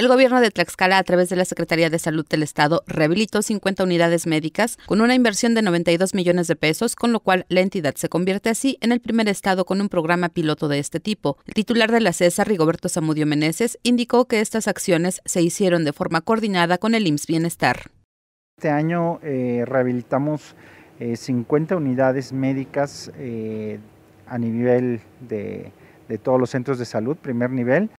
El gobierno de Tlaxcala, a través de la Secretaría de Salud del Estado, rehabilitó 50 unidades médicas con una inversión de 92 millones de pesos, con lo cual la entidad se convierte así en el primer estado con un programa piloto de este tipo. El titular de la CESA, Rigoberto Zamudio Meneses, indicó que estas acciones se hicieron de forma coordinada con el IMSS Bienestar. Este año eh, rehabilitamos 50 eh, unidades médicas eh, a nivel de todos los centros de salud, primer nivel.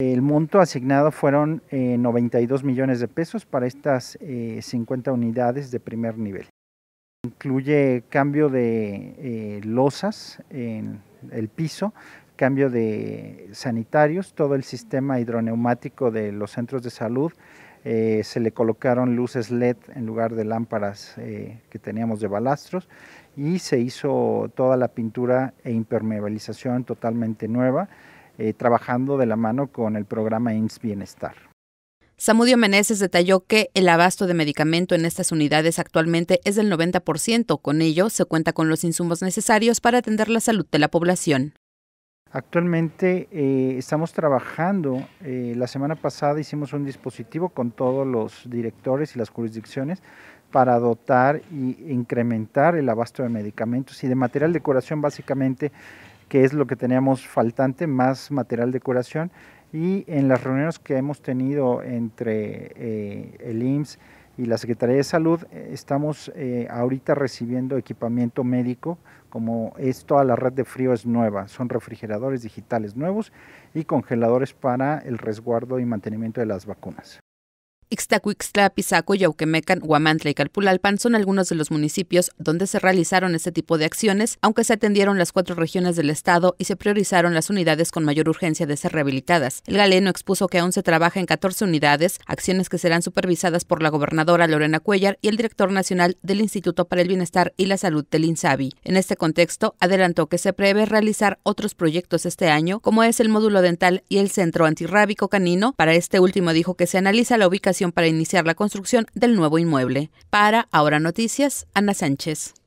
El monto asignado fueron 92 eh, millones de pesos para estas 50 eh, unidades de primer nivel. Incluye cambio de eh, losas en el piso, cambio de sanitarios, todo el sistema hidroneumático de los centros de salud. se le colocaron luces LED en lugar de lámparas que teníamos de balastros y se hizo toda la pintura e impermeabilización totalmente nueva eh, trabajando de la mano con el programa INS Bienestar. Samudio Meneses detalló que el abasto de medicamento en estas unidades actualmente es del 90%, con ello se cuenta con los insumos necesarios para atender la salud de la población. Actualmente eh, estamos trabajando, eh, la semana pasada hicimos un dispositivo con todos los directores y las jurisdicciones para dotar e incrementar el abasto de medicamentos y de material de curación básicamente que es lo que teníamos faltante, más material de curación. Y en las reuniones que hemos tenido entre eh, el IMSS y la Secretaría de Salud, eh, estamos eh, ahorita recibiendo equipamiento médico, como es toda la red de frío es nueva, son refrigeradores digitales nuevos y congeladores para el resguardo y mantenimiento de las vacunas. Ixtacuixla, Pisaco, Yauquemecan, Huamantla y Calpulalpan son algunos de los municipios donde se realizaron este tipo de acciones, aunque se atendieron las cuatro regiones del estado y se priorizaron las unidades con mayor urgencia de ser rehabilitadas. El galeno expuso que aún se trabaja en 14 unidades, acciones que serán supervisadas por la gobernadora Lorena Cuellar y el director nacional del Instituto para el Bienestar y la Salud del INSABI. En este contexto, adelantó que se prevé realizar otros proyectos este año, como es el módulo dental y el centro antirrábico canino. Para este último dijo que se analiza la ubicación para iniciar la construcción del nuevo inmueble. Para Ahora Noticias, Ana Sánchez.